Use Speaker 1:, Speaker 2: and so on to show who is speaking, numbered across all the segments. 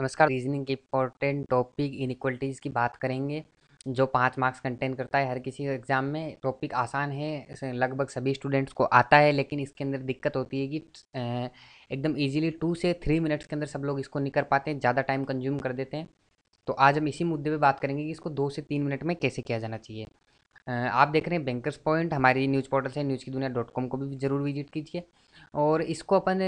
Speaker 1: नमस्कार रीजनिंग के important topic inequalities की बात करेंगे जो पाँच मार्क्स कंटेन करता है हर किसी एग्ज़ाम में टॉपिक आसान है लगभग सभी स्टूडेंट्स को आता है लेकिन इसके अंदर दिक्कत होती है कि एकदम इजीली टू से थ्री मिनट्स के अंदर सब लोग इसको नहीं कर पाते हैं ज़्यादा टाइम कंज्यूम कर देते हैं तो आज हम इसी मुद्दे पर बात करेंगे कि इसको दो से तीन मिनट में कैसे किया जाना चाहिए आप देख रहे हैं बैंकर्स पॉइंट हमारी न्यूज़ पोर्टल से न्यूज़ की दुनिया डॉट कॉम को भी ज़रूर विजिट कीजिए और इसको अपन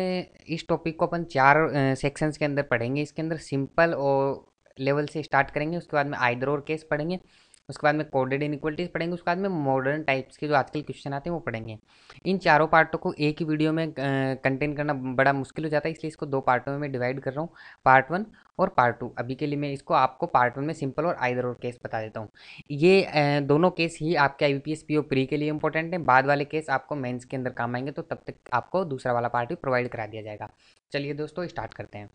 Speaker 1: इस टॉपिक को अपन चार सेक्शंस के अंदर पढ़ेंगे इसके अंदर सिंपल और लेवल से स्टार्ट करेंगे उसके बाद में आइद्रोर और केस पढ़ेंगे उसके बाद में कोडेड इनिक्वलिटीज़ पढ़ेंगे उसके बाद में मॉडर्न टाइप्स के जो आजकल क्वेश्चन आते हैं वो पढ़ेंगे इन चारों पार्टों को एक ही वीडियो में कंटेन करना बड़ा मुश्किल हो जाता है इसलिए इसको दो पार्टों में मैं डिवाइड कर रहा हूँ पार्ट वन और पार्ट टू अभी के लिए मैं इसको आपको पार्ट वन में सिंपल और आइदर और केस बता देता हूँ ये दोनों केस ही आपके I B P O pre के लिए इंपॉर्टेंट है बाद वाले केस आपको मेन्स के अंदर काम आएंगे तो तब तक आपको दूसरा वाला पार्ट भी प्रोवाइड करा दिया जाएगा चलिए दोस्तों स्टार्ट करते हैं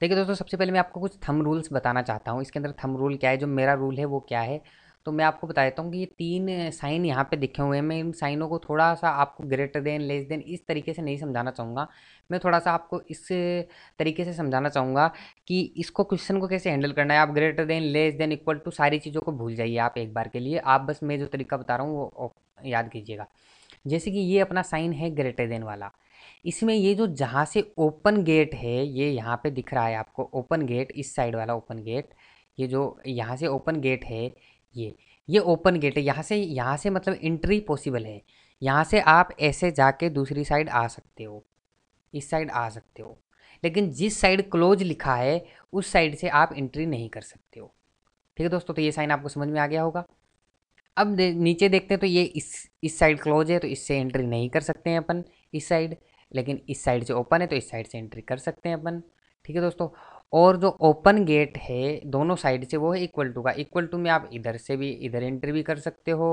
Speaker 1: देखिए दोस्तों सबसे पहले मैं आपको कुछ थम रूल्स बताना चाहता हूँ इसके अंदर थम रूल क्या है जो मेरा रूल है वो क्या है तो मैं आपको बता देता हूँ कि ये तीन साइन यहाँ पे दिखे हुए हैं मैं इन साइनों को थोड़ा सा आपको ग्रेटर देन लेस देन इस तरीके से नहीं समझाना चाहूँगा मैं थोड़ा सा आपको इस तरीके से समझाना चाहूँगा कि इसको क्वेश्चन को कैसे हैंडल करना है आप greater than less than equal to सारी चीज़ों को भूल जाइए आप एक बार के लिए आप बस मैं जो तरीका बता रहा हूँ वो याद कीजिएगा जैसे कि ये अपना साइन है ग्रेटर देन वाला इसमें ये जो जहाँ से ओपन गेट है ये यहाँ पे दिख रहा है आपको ओपन गेट इस साइड वाला ओपन गेट ये जो यहाँ से ओपन गेट है ये ये ओपन गेट है यहाँ से यहाँ से मतलब एंट्री पॉसिबल है यहाँ से आप ऐसे जाके दूसरी साइड आ सकते हो इस साइड आ सकते हो लेकिन जिस साइड क्लोज लिखा है उस साइड से आप एंट्री नहीं कर सकते हो ठीक है दोस्तों तो ये साइन आपको समझ में आ गया होगा अब दे, नीचे देखते हैं तो ये इस इस साइड क्लोज है तो इससे एंट्री नहीं कर सकते हैं अपन इस साइड लेकिन इस साइड से ओपन है तो इस साइड से एंट्री कर सकते हैं अपन ठीक है दोस्तों और जो ओपन गेट है दोनों साइड से वो है इक्वल टू का इक्वल टू में आप इधर से भी इधर एंट्री भी कर सकते हो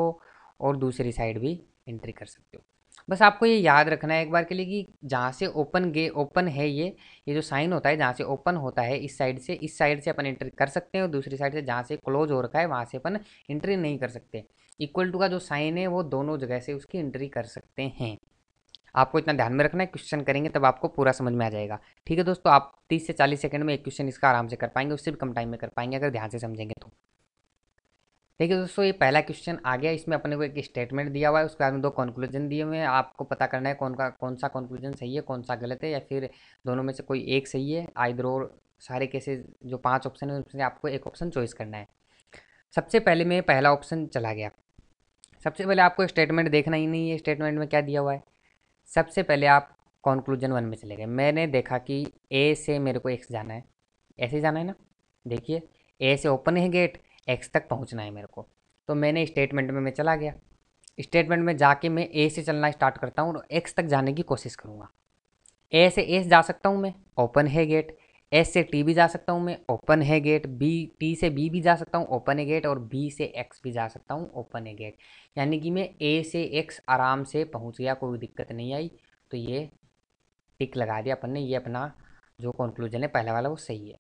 Speaker 1: और दूसरी साइड भी एंट्री कर सकते हो बस आपको ये याद रखना है एक बार के लिए कि जहाँ से ओपन गे ओपन है ये ये जो साइन होता है जहाँ से ओपन होता है इस साइड से इस साइड से अपन एंट्री कर सकते हैं और दूसरी साइड से जहाँ से क्लोज हो रखा है वहाँ से अपन एंट्री नहीं कर सकते इक्वल टू का जो साइन है वो दोनों जगह से उसकी एंट्री कर सकते हैं आपको इतना ध्यान में रखना है क्वेश्चन करेंगे तब आपको पूरा समझ में आ जाएगा ठीक है दोस्तों आप तीस से चालीस सेकंड में एक क्वेश्चन इसका आराम से कर पाएंगे उससे भी कम टाइम में कर पाएंगे अगर ध्यान से समझेंगे तो देखिए दोस्तों ये पहला क्वेश्चन आ गया इसमें अपने को एक स्टेटमेंट दिया हुआ है उसके बाद में दो कंक्लूजन दिए हुए हैं आपको पता करना है कौन का कौन सा कंक्लूजन सही है कौन सा गलत है या फिर दोनों में से कोई एक सही है आई और सारे केसेस जो पांच ऑप्शन है उसमें आपको एक ऑप्शन चॉइस करना है सबसे पहले में पहला ऑप्शन चला गया सबसे पहले आपको स्टेटमेंट देखना ही नहीं है स्टेटमेंट में क्या दिया हुआ है सबसे पहले आप कॉन्क्लूजन वन में चले गए मैंने देखा कि ए से मेरे को एक्स जाना है ऐसे जाना है ना देखिए ए से ओपन है गेट एक्स तक पहुंचना है मेरे को तो मैंने स्टेटमेंट में मैं चला गया स्टेटमेंट में जाके मैं ए से चलना स्टार्ट करता हूँ और एक्स तक जाने की कोशिश करूँगा ए से एस जा सकता हूँ मैं ओपन है गेट एस से टी भी जा सकता हूँ मैं ओपन है गेट बी टी से बी भी जा सकता हूँ ओपन है गेट और बी से एक्स भी जा सकता हूँ ओपन है गेट यानी कि मैं ए से एक्स आराम से पहुँच गया कोई दिक्कत नहीं आई तो ये टिक लगा दिया अपन ने ये अपना जो कंक्लूजन है पहला वाला वो सही है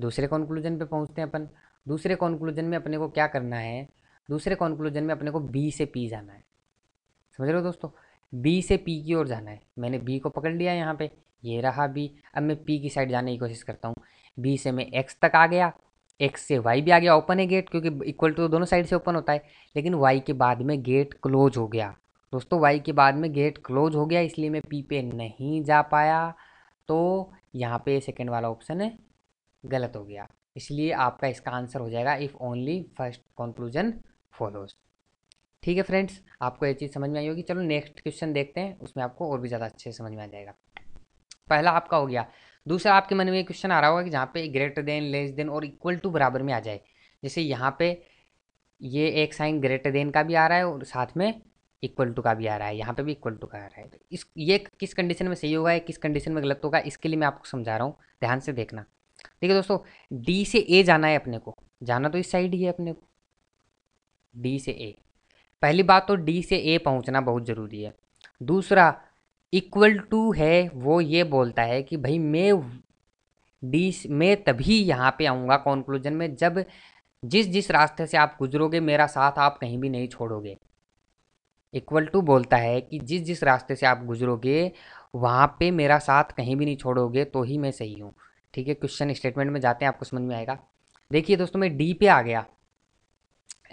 Speaker 1: दूसरे कंक्लूजन पे पहुँचते हैं अपन दूसरे कंक्लूजन में अपने को क्या करना है दूसरे कंक्लूजन में अपने को बी से पी जाना है समझ रहे हो दोस्तों बी से पी की ओर जाना है मैंने बी को पकड़ लिया यहाँ पे ये रहा बी अब मैं पी की साइड जाने की कोशिश करता हूँ बी से मैं एक्स तक आ गया एक्स से वाई भी आ गया ओपन है गेट क्योंकि इक्वल टू तो दोनों साइड से ओपन होता है लेकिन वाई के बाद में गेट क्लोज हो गया दोस्तों वाई के बाद में गेट क्लोज हो गया इसलिए मैं पी पे नहीं जा पाया तो यहाँ पे सेकेंड वाला ऑप्शन गलत हो गया इसलिए आपका इसका आंसर हो जाएगा if only first conclusion follows ठीक है फ्रेंड्स आपको ये चीज़ समझ में आई होगी चलो नेक्स्ट क्वेश्चन देखते हैं उसमें आपको और भी ज़्यादा अच्छे से समझ में आ जाएगा पहला आपका हो गया दूसरा आपके मन में क्वेश्चन आ रहा होगा कि जहाँ पे ग्रेटर देन लेस देन और इक्वल टू बराबर में आ जाए जैसे यहाँ पे ये एक साइन ग्रेटर देन का भी आ रहा है और साथ में इक्वल टू का भी आ रहा है यहाँ पे भी इक्वल टू का आ रहा है तो इस ये किस कंडीशन में सही होगा या किस कंडीशन में गलत होगा इसके लिए मैं आपको समझा रहा हूँ ध्यान से देखना ठीक है दोस्तों डी से ए जाना है अपने को जाना तो इस साइड ही है अपने को डी से ए पहली बात तो डी से ए पहुँचना बहुत ज़रूरी है दूसरा इक्वल टू है वो ये बोलता है कि भाई मैं डी मैं तभी यहाँ पे आऊँगा कॉन्क्लूजन में जब जिस जिस रास्ते से आप गुजरोगे मेरा साथ आप कहीं भी नहीं छोड़ोगे इक्वल टू बोलता है कि जिस जिस रास्ते से आप गुजरोगे वहाँ पे मेरा साथ कहीं भी नहीं छोड़ोगे तो ही मैं सही हूँ ठीक है क्वेश्चन स्टेटमेंट में जाते हैं आपको समझ में आएगा देखिए दोस्तों मैं डी पे आ गया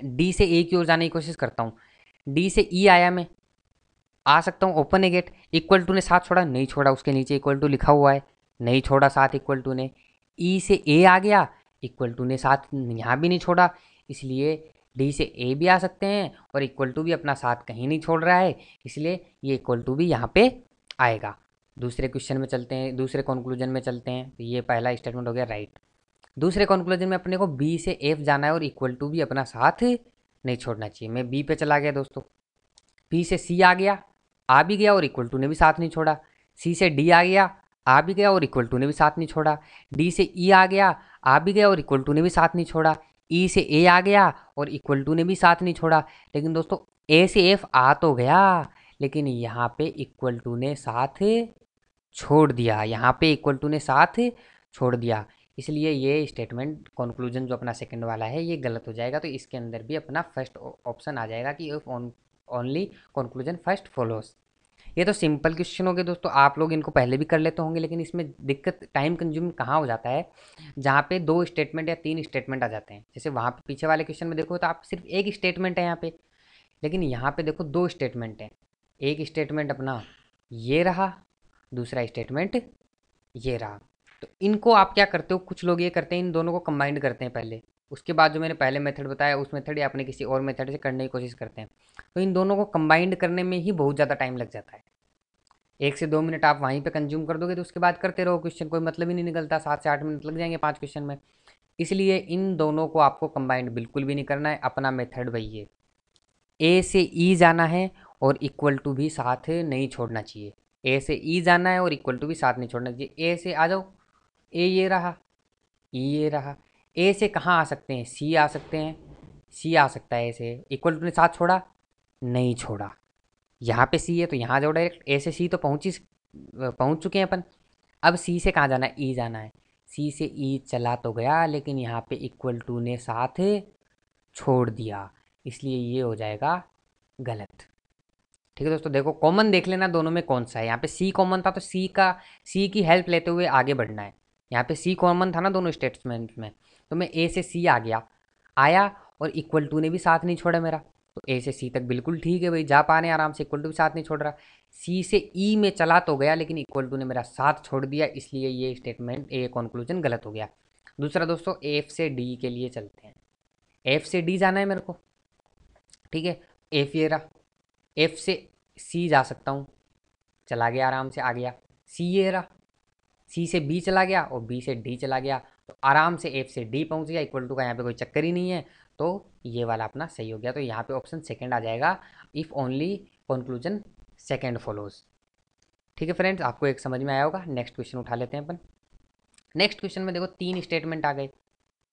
Speaker 1: डी से ए की ओर जाने की कोशिश करता हूँ डी से ई आया मैं आ सकता हूँ open a gate equal to ने साथ छोड़ा नहीं छोड़ा उसके नीचे इक्वल टू लिखा हुआ है नहीं छोड़ा साथ इक्वल टू ने ई e से ए आ गया इक्वल टू ने साथ यहाँ भी नहीं छोड़ा इसलिए डी से ए भी आ सकते हैं और इक्वल टू भी अपना साथ कहीं नहीं छोड़ रहा है इसलिए ये इक्वल टू भी यहाँ पे आएगा दूसरे क्वेश्चन में चलते हैं दूसरे कॉन्क्लूजन में चलते हैं तो ये पहला स्टेटमेंट हो गया राइट दूसरे कॉन्क्लूजन में अपने को बी से एफ जाना है और इक्वल टू भी अपना साथ नहीं छोड़ना चाहिए मैं बी पे चला गया दोस्तों बी से सी आ गया आ भी गया और इक्वल टू ने भी साथ नहीं छोड़ा सी से डी आ गया आ भी गया और इक्वल टू ने भी साथ नहीं छोड़ा डी से ई e आ गया आ भी गया और इक्वल टू ने भी साथ नहीं छोड़ा ई e से ए आ गया और इक्वल टू ने भी साथ नहीं छोड़ा लेकिन दोस्तों ए से एफ आ तो गया लेकिन यहाँ पे इक्वल टू ने साथ छोड़ दिया यहाँ पे इक्वल टू ने साथ छोड़ दिया इसलिए ये स्टेटमेंट कंक्लूजन जो अपना सेकंड वाला है ये गलत हो जाएगा तो इसके अंदर भी अपना फर्स्ट ऑप्शन आ जाएगा कि on only conclusion first follows ये तो सिंपल क्वेश्चन हो गए दोस्तों आप लोग इनको पहले भी कर लेते होंगे लेकिन इसमें दिक्कत टाइम कंज्यूम कहाँ हो जाता है जहाँ पे दो स्टेटमेंट या तीन स्टेटमेंट आ जाते हैं जैसे वहाँ पे पीछे वाले क्वेश्चन में देखो तो आप सिर्फ एक स्टेटमेंट है यहाँ पे लेकिन यहाँ पे देखो दो स्टेटमेंट हैं एक स्टेटमेंट अपना ये रहा दूसरा स्टेटमेंट ये रहा तो इनको आप क्या करते हो कुछ लोग ये करते हैं इन दोनों को कंबाइंड करते हैं पहले उसके बाद जो मैंने पहले मेथड बताया उस मेथड या अपने किसी और मेथड से करने की कोशिश करते हैं तो इन दोनों को कंबाइंड करने में ही बहुत ज़्यादा टाइम लग जाता है एक से दो मिनट आप वहीं पे कंज्यूम कर दोगे तो उसके बाद करते रहो क्वेश्चन कोई मतलब ही नहीं निकलता सात से आठ मिनट लग जाएंगे पाँच क्वेश्चन में इसलिए इन दोनों को आपको कंबाइंड बिल्कुल भी नहीं करना है अपना मेथड वही है ए से ई e जाना है और इक्वल टू भी साथ नहीं छोड़ना चाहिए ए से ई e जाना है और इक्वल टू भी साथ नहीं छोड़ना चाहिए ए से आ जाओ ए ये रहा ई e ये रहा ए से कहाँ आ सकते हैं सी आ सकते हैं सी आ सकता है ए से इक्वल टू ने साथ छोड़ा नहीं छोड़ा यहाँ पे सी है तो यहाँ जाओ डायरेक्ट ए से सी तो पहुँच ही पहुँच चुके हैं अपन अब सी से कहाँ जाना है ई e जाना है सी से ई e चला तो गया लेकिन यहाँ पे इक्वल टू ने साथ छोड़ दिया इसलिए ये हो जाएगा गलत ठीक है दोस्तों देखो कॉमन देख लेना दोनों में कौन सा है यहाँ पे सी कॉमन था तो सी का सी की हेल्प लेते हुए आगे बढ़ना है यहाँ पे सी कॉमन था ना दोनों स्टेटमेंट में तो मैं ए से सी आ गया आया और इक्वल टू ने भी साथ नहीं छोड़ा मेरा तो ए से सी तक बिल्कुल ठीक है भाई जा पा रहे आराम से इक्वल टू भी साथ नहीं छोड़ रहा सी से ई e में चला तो गया लेकिन इक्वल टू ने मेरा साथ छोड़ दिया इसलिए ये स्टेटमेंट ए कंक्लूजन गलत हो गया दूसरा दोस्तों एफ से डी के लिए चलते हैं एफ से डी जाना है मेरे को ठीक है एफ ये रहा एफ से सी जा सकता हूँ चला गया आराम से आ गया सी ये रहा सी से बी चला गया और बी से डी चला गया तो आराम से एफ से डी पहुंच गया इक्वल टू का यहाँ पे कोई चक्कर ही नहीं है तो ये वाला अपना सही हो गया तो यहाँ पे ऑप्शन सेकंड आ जाएगा if only conclusion second follows ठीक है फ्रेंड्स आपको एक समझ में आया होगा नेक्स्ट क्वेश्चन उठा लेते हैं अपन नेक्स्ट क्वेश्चन में देखो तीन स्टेटमेंट आ गए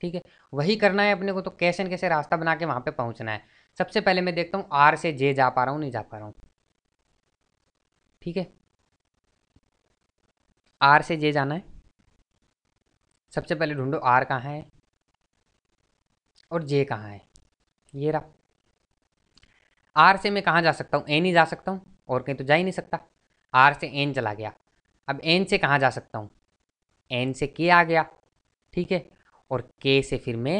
Speaker 1: ठीक है वही करना है अपने को तो कैसे न कैसे रास्ता बना के वहाँ पर पहुँचना है सबसे पहले मैं देखता हूँ आर से जे जा पा रहा हूँ नहीं जा पा रहा हूँ ठीक है आर से जे जाना है सबसे पहले ढूंढो आर कहाँ है और जे कहाँ है ये रहा आर से मैं कहाँ जा सकता हूँ एन ही जा सकता हूँ और कहीं तो जा ही नहीं सकता आर से एन चला गया अब एन से कहाँ जा सकता हूँ एन से के आ गया ठीक है और के से फिर मैं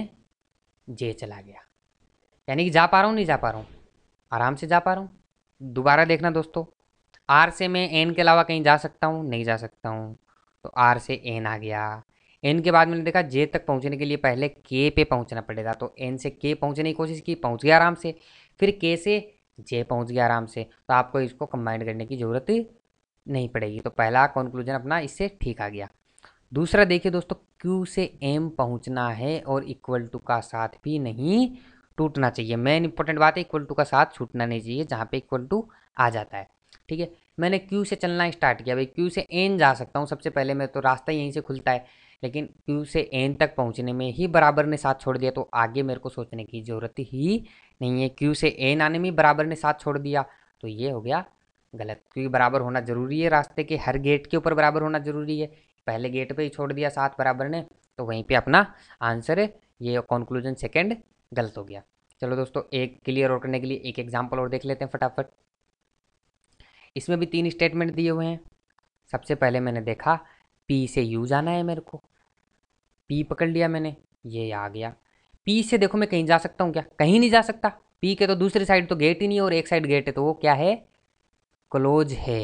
Speaker 1: जे चला गया यानी कि जा पा रहा हूँ नहीं जा पा रहा हूँ आराम से जा पा रहा हूँ दोबारा देखना दोस्तों आर से मैं एन के अलावा कहीं जा सकता हूँ नहीं जा सकता हूँ तो आर से एन आ गया एन के बाद मैंने देखा जे तक पहुँचने के लिए पहले के पे पहुँचना पड़ेगा तो एन से के पहुँचने की कोशिश की पहुँच गया आराम से फिर के से जे पहुँच गया आराम से तो आपको इसको कंबाइंड करने की ज़रूरत नहीं पड़ेगी तो पहला कंक्लूजन अपना इससे ठीक आ गया दूसरा देखिए दोस्तों क्यू से एम पहुँचना है और इक्वल टू का साथ भी नहीं टूटना चाहिए मेन इंपॉर्टेंट बात है इक्वल टू का साथ छूटना नहीं चाहिए जहाँ पे इक्वल टू आ जाता है ठीक है मैंने क्यू से चलना स्टार्ट किया भाई क्यू से एन जा सकता हूँ सबसे पहले मैं तो रास्ता यहीं से खुलता है लेकिन क्यू से एन तक पहुँचने में ही बराबर ने साथ छोड़ दिया तो आगे मेरे को सोचने की ज़रूरत ही नहीं है क्यू से एन आने में बराबर ने साथ छोड़ दिया तो ये हो गया गलत क्योंकि बराबर होना ज़रूरी है रास्ते के हर गेट के ऊपर बराबर होना ज़रूरी है पहले गेट पे ही छोड़ दिया साथ बराबर ने तो वहीं पे अपना आंसर है ये कंक्लूजन सेकंड गलत हो गया चलो दोस्तों एक क्लियर और करने के लिए एक एग्जांपल और देख लेते हैं फटाफट इसमें भी तीन स्टेटमेंट दिए हुए हैं सबसे पहले मैंने देखा पी से यू जाना है मेरे को पी पकड़ लिया मैंने ये आ गया पी से देखो मैं कहीं जा सकता हूँ क्या कहीं नहीं जा सकता पी के तो दूसरी साइड तो गेट ही नहीं है और एक साइड गेट है तो वो क्या है क्लोज है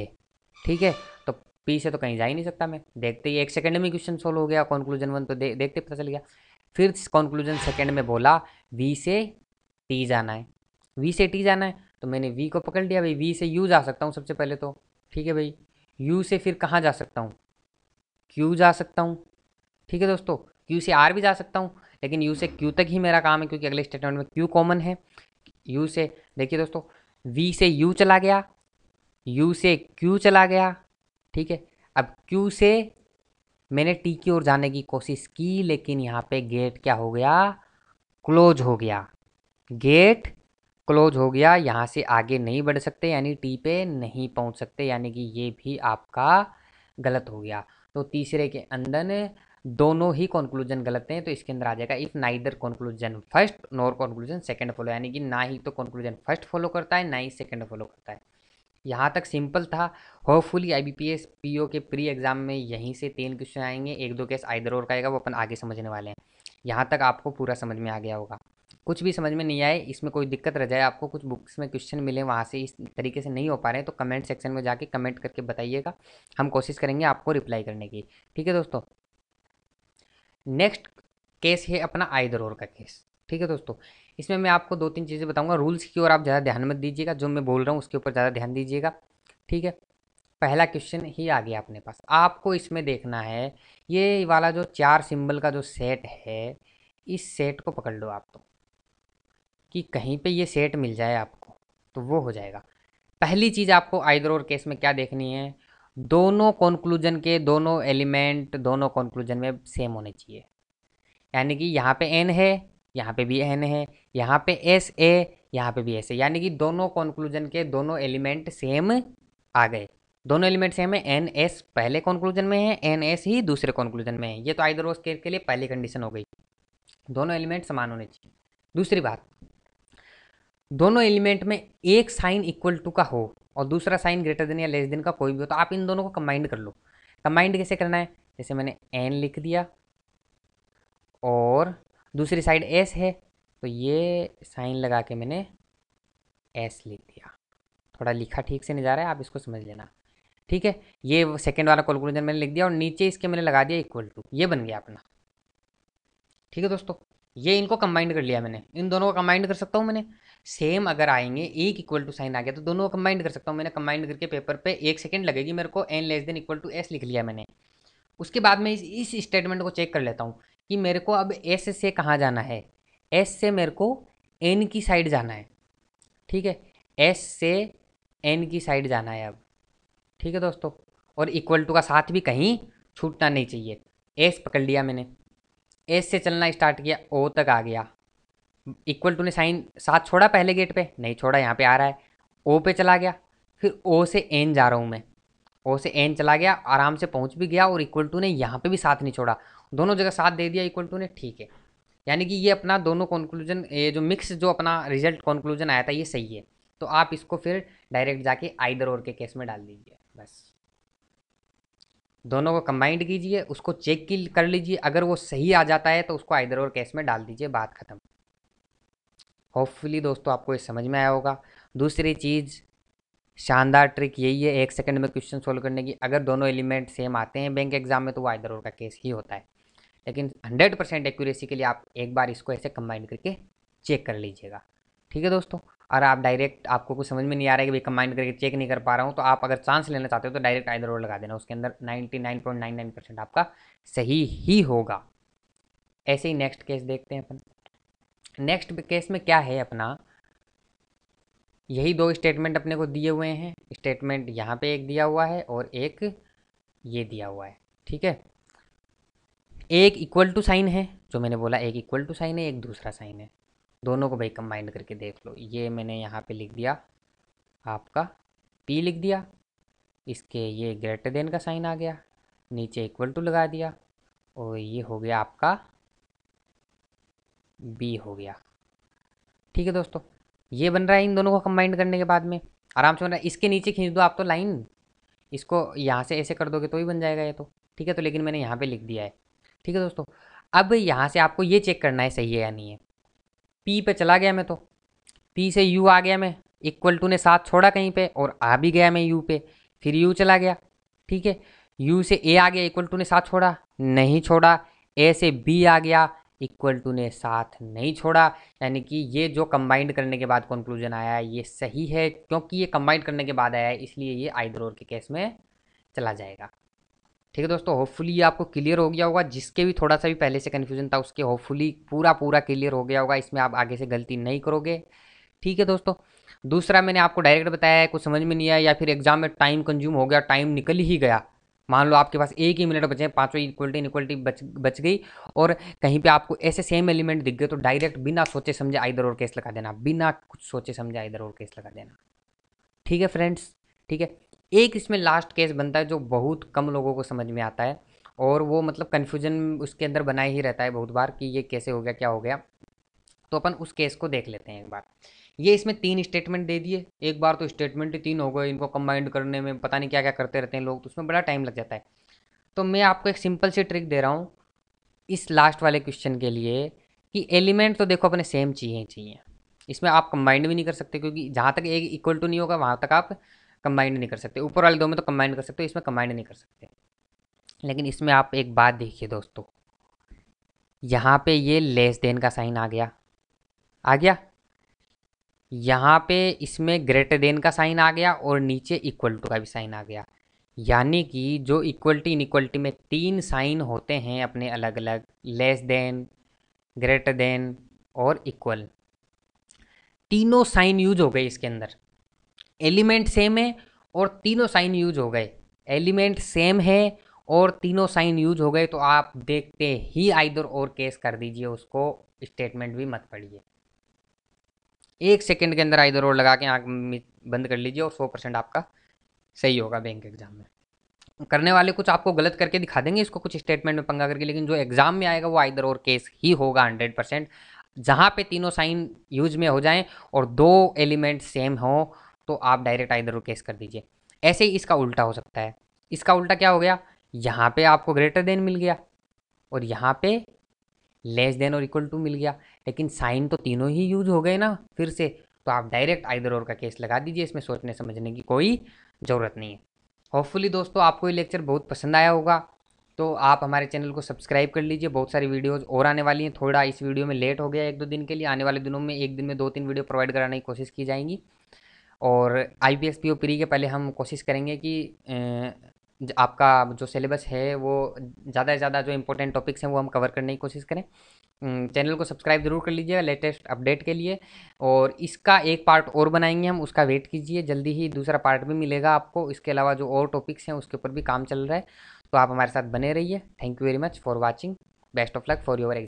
Speaker 1: ठीक है तो पी से तो कहीं जा ही नहीं सकता मैं देखते ही एक सेकंड में क्वेश्चन सोल्व हो गया कॉन्क्लूजन वन तो दे, देखते पता चल गया फिर कॉन्क्लूजन सेकेंड में बोला वी से टी जाना है वी से टी जाना है तो मैंने वी को पकड़ लिया भाई वी से यू जा सकता हूँ सबसे पहले तो ठीक है भाई यू से फिर कहाँ जा सकता हूँ क्यू जा सकता हूँ ठीक है दोस्तों क्यू से आर भी जा सकता हूँ लेकिन यू से क्यू तक ही मेरा काम है क्योंकि अगले स्टेटमेंट में क्यू कॉमन है यू से देखिए दोस्तों वी से यू चला गया यू से क्यू चला गया ठीक है अब क्यू से मैंने टी की ओर जाने की कोशिश की लेकिन यहाँ पे गेट क्या हो गया क्लोज हो गया गेट क्लोज हो गया यहाँ से आगे नहीं बढ़ सकते यानी टी पे नहीं पहुँच सकते यानी कि ये भी आपका गलत हो गया तो तीसरे के अंदर दोनों ही कंक्लूजन गलत हैं तो इसके अंदर आ जाएगा if neither conclusion first nor conclusion second follow यानी कि ना ही तो कंक्लूजन फर्स्ट फॉलो करता है ना ही सेकंड फॉलो करता है यहाँ तक सिंपल था hopefully I B P S P O के प्री एग्जाम में यहीं से तीन क्वेश्चन आएंगे एक दो केस आइदर और का आएगा वो अपन आगे समझने वाले हैं यहाँ तक आपको पूरा समझ में आ गया होगा कुछ भी समझ में नहीं आए इसमें कोई दिक्कत रह जाए आपको कुछ बुक्स में क्वेश्चन मिले वहाँ से इस तरीके से नहीं हो पा रहे हैं तो कमेंट सेक्शन में जाके कमेंट करके बताइएगा हम कोशिश करेंगे आपको रिप्लाई करने की ठीक है दोस्तों नेक्स्ट केस है अपना आई दरोर का केस ठीक है दोस्तों इसमें मैं आपको दो तीन चीज़ें बताऊँगा रूल्स की ओर आप ज़्यादा ध्यान मत दीजिएगा जो मैं बोल रहा हूँ उसके ऊपर ज़्यादा ध्यान दीजिएगा ठीक है पहला क्वेश्चन ही आ गया अपने पास आपको इसमें देखना है ये वाला जो चार सिंबल का जो सेट है इस सेट को पकड़ लो आप तो कि कहीं पे ये सेट मिल जाए आपको तो वो हो जाएगा पहली चीज़ आपको आइदर और केस में क्या देखनी है दोनों कॉन्क्लूजन के दोनों एलिमेंट दोनों कॉन्क्लूजन में सेम होने चाहिए यानी कि यहाँ पे एन है यहाँ पे भी एन है यहाँ पे एस ए यहाँ पे भी एस ए यानी कि दोनों कॉन्क्लूजन के दोनों एलिमेंट सेम आ गए दोनों एलिमेंट सेम है एन एस पहले कॉन्क्लूजन में है एन एस ही दूसरे कॉन्क्लूजन में है ये तो आइदर ओस केस के लिए पहली कंडीशन हो गई दोनों एलिमेंट समान होने चाहिए दूसरी बात दोनों एलिमेंट में एक साइन इक्वल टू का हो और दूसरा साइन ग्रेटर देन या लेस देन का कोई भी हो तो आप इन दोनों को कंबाइंड कर लो कंबाइंड कैसे करना है जैसे मैंने एन लिख दिया और दूसरी साइड एस है तो ये साइन लगा के मैंने एस लिख दिया थोड़ा लिखा ठीक से नहीं जा रहा है आप इसको समझ लेना ठीक है ये सेकेंड वाला कैलकुलेशन मैंने लिख दिया और नीचे इसके मैंने लगा दिया इक्वल टू ये बन गया अपना ठीक है दोस्तों ये इनको कंबाइंड कर लिया मैंने इन दोनों को कंबाइंड कर सकता हूँ मैंने सेम अगर आएंगे एक इक्वल टू साइन आ गया तो दोनों को कंबाइंड कर सकता हूँ मैंने कंबाइंड करके पेपर पे एक सेकंड लगेगी मेरे को N less than equal to S लिख लिया मैंने उसके बाद मैं इस स्टेटमेंट को चेक कर लेता हूँ कि मेरे को अब एस से कहाँ जाना है एस से मेरे को एन की साइड जाना है ठीक है एस से एन की साइड जाना है अब ठीक है दोस्तों और इक्वल टू का साथ भी कहीं छूटना नहीं चाहिए एस पकड़ लिया मैंने एस से चलना स्टार्ट किया ओ तक आ गया इक्वल टू ने साइन सात छोड़ा पहले गेट पे नहीं छोड़ा यहाँ पे आ रहा है ओ पे चला गया फिर ओ से एन जा रहा हूँ मैं ओ से एन चला गया आराम से पहुँच भी गया और इक्वल टू ने यहाँ पे भी साथ नहीं छोड़ा दोनों जगह साथ दे दिया इक्वल टू ने ठीक है यानी कि ये अपना दोनों कंक्लूजन ये जो मिक्स जो अपना रिजल्ट कंक्लूजन आया था ये सही है तो आप इसको फिर डायरेक्ट जाके आइदर और के केस में डाल दीजिए बस दोनों को कंबाइंड कीजिए उसको चेक कर लीजिए अगर वो सही आ जाता है तो उसको आइदर और केस में डाल दीजिए बात खत्म होपफुली दोस्तों आपको ये समझ में आया होगा दूसरी चीज़ शानदार ट्रिक यही है एक सेकंड में क्वेश्चन सोल्व करने की अगर दोनों एलिमेंट सेम आते हैं बैंक एग्जाम में तो वो आइदर और का केस ही होता है लेकिन हंड्रेड परसेंट एक्यूरेसी के लिए आप एक बार इसको ऐसे कंबाइन करके चेक कर लीजिएगा ठीक है दोस्तों और आप डायरेक्ट आपको कुछ समझ में नहीं आ रहा है कि भाई कंबाइन करके चेक नहीं कर पा रहा हूँ तो आप अगर चांस लेना चाहते हो तो डायरेक्ट आइदर और लगा देना उसके अंदर नाइन्टी परसेंट आपका सही ही होगा ऐसे ही नेक्स्ट केस देखते हैं अपन नेक्स्ट केस में क्या है अपना यही दो स्टेटमेंट अपने को दिए हुए हैं स्टेटमेंट यहाँ पे एक दिया हुआ है और एक ये दिया हुआ है ठीक है एक इक्वल टू साइन है जो मैंने बोला एक इक्वल टू साइन है एक दूसरा साइन है दोनों को भाई कंबाइंड करके देख लो ये मैंने यहाँ पे लिख दिया आपका पी लिख दिया इसके ये ग्रेटर देन का साइन आ गया नीचे इक्वल टू लगा दिया और ये हो गया आपका बी हो गया ठीक है दोस्तों ये बन रहा है इन दोनों को कंबाइंड करने के बाद में आराम से बन रहा है इसके नीचे खींच दो आप तो लाइन इसको यहाँ से ऐसे कर दोगे तो ही बन जाएगा ये तो ठीक है तो लेकिन मैंने यहाँ पे लिख दिया है ठीक है दोस्तों अब यहाँ से आपको ये चेक करना है सही है या नहीं है पी पे चला गया मैं तो पी से यू आ गया मैं इक्वल टू ने साथ छोड़ा कहीं पे और आ भी गया मैं यू पे फिर यू चला गया ठीक है यू से ए आ गया इक्वल टू ने साथ छोड़ा नहीं छोड़ा ए से बी आ गया इक्वल टू ने साथ नहीं छोड़ा यानी कि ये जो कंबाइंड करने के बाद कंक्लूजन आया है ये सही है क्योंकि ये कंबाइंड करने के बाद आया है इसलिए ये आइदर और के केस में चला जाएगा ठीक है दोस्तों होपफुली ये आपको क्लियर हो गया होगा जिसके भी थोड़ा सा भी पहले से कन्फ्यूजन था उसके होपफुली पूरा पूरा क्लियर हो गया होगा इसमें आप आगे से गलती नहीं करोगे ठीक है दोस्तों दूसरा मैंने आपको डायरेक्ट बताया है कुछ समझ में नहीं आया या फिर एग्जाम में टाइम कंज्यूम हो गया टाइम निकल ही गया मान लो आपके पास एक ही मिनट बचे हैं पाँचों इक्वलिटी इनक्वलिटी बच बच गई और कहीं पे आपको ऐसे सेम एलिमेंट दिख गए तो डायरेक्ट बिना सोचे समझे आइधर और केस लगा देना बिना कुछ सोचे समझे आइधर और केस लगा देना ठीक है फ्रेंड्स ठीक है एक इसमें लास्ट केस बनता है जो बहुत कम लोगों को समझ में आता है और वो मतलब कन्फ्यूजन उसके अंदर बनाए ही रहता है बहुत बार कि ये कैसे हो गया क्या हो गया तो अपन उस केस को देख लेते हैं एक बार ये इसमें तीन स्टेटमेंट दे दिए एक बार तो स्टेटमेंट ही तीन हो गए इनको कंबाइंड करने में पता नहीं क्या क्या करते रहते हैं लोग तो उसमें बड़ा टाइम लग जाता है तो मैं आपको एक सिंपल सी ट्रिक दे रहा हूँ इस लास्ट वाले क्वेश्चन के लिए कि एलिमेंट तो देखो अपने सेम चाहिए चाहिए इसमें आप कंबाइंड भी नहीं कर सकते क्योंकि जहाँ तक एक इक्वल टू नहीं होगा वहाँ तक आप कंबाइंड नहीं कर सकते ऊपर वाले दो में तो कंबाइंड कर सकते हो इसमें कंबाइंड नहीं कर सकते लेकिन इसमें आप एक बात देखिए दोस्तों यहाँ पे ये लेस देन का साइन आ गया आ गया यहाँ पे इसमें ग्रेटर देन का साइन आ गया और नीचे इक्वल टू का भी साइन आ गया यानी कि जो इक्वलिटी इनक्वलिटी में तीन साइन होते हैं अपने अलग अलग लेस देन ग्रेटर देन और इक्वल तीनों साइन यूज हो गए इसके अंदर एलिमेंट सेम है और तीनों साइन यूज हो गए एलिमेंट सेम है और तीनों साइन यूज हो गए तो आप देखते ही आइदर और केस कर दीजिए उसको स्टेटमेंट भी मत पढ़िए एक सेकेंड के अंदर आइदर और लगा के आँख बंद कर लीजिए और सौ परसेंट आपका सही होगा बैंक एग्जाम में करने वाले कुछ आपको गलत करके दिखा देंगे इसको कुछ स्टेटमेंट में पंगा करके लेकिन जो एग्जाम में आएगा वो आइदर और केस ही होगा हंड्रेड परसेंट जहाँ पे तीनों साइन यूज में हो जाएं और दो एलिमेंट सेम हो तो आप डायरेक्ट आइदर और केस कर दीजिए ऐसे ही इसका उल्टा हो सकता है इसका उल्टा क्या हो गया यहाँ पे आपको ग्रेटर देन मिल गया और यहाँ पे लेस देन और इक्वल टू मिल गया लेकिन साइन तो तीनों ही यूज हो गए ना फिर से तो आप डायरेक्ट आइदर और का केस लगा दीजिए इसमें सोचने समझने की कोई ज़रूरत नहीं है होपफुली दोस्तों आपको ये लेक्चर बहुत पसंद आया होगा तो आप हमारे चैनल को सब्सक्राइब कर लीजिए बहुत सारी वीडियोस और आने वाली हैं थोड़ा इस वीडियो में लेट हो गया एक दो दिन के लिए आने वाले दिनों में एक दिन में दो तीन वीडियो प्रोवाइड कराने की कोशिश की जाएंगी और I P S P O pre के पहले हम कोशिश करेंगे कि आपका जो सिलेबस है वो ज़्यादा से ज़्यादा जो इंपॉर्टेंट टॉपिक्स हैं वो हम कवर करने की कोशिश करें चैनल को सब्सक्राइब जरूर कर लीजिएगा लेटेस्ट अपडेट के लिए और इसका एक पार्ट और बनाएंगे हम उसका वेट कीजिए जल्दी ही दूसरा पार्ट भी मिलेगा आपको इसके अलावा जो और टॉपिक्स हैं उसके ऊपर भी काम चल रहा है तो आप हमारे साथ बने रहिए thank you very much for watching best of luck for your